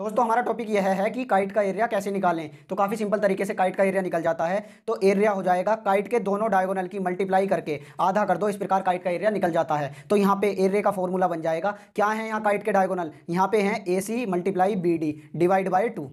दोस्तों हमारा टॉपिक यह है कि काइट का एरिया कैसे निकालें तो काफ़ी सिंपल तरीके से काइट का एरिया निकल जाता है तो एरिया हो जाएगा काइट के दोनों डायगोनल की मल्टीप्लाई करके आधा कर दो इस प्रकार काइट का एरिया निकल जाता है तो यहाँ पे एरिया का फॉर्मूला बन जाएगा क्या है यहाँ काइट के डायगोनल यहाँ पे है A C multiply B D divide by to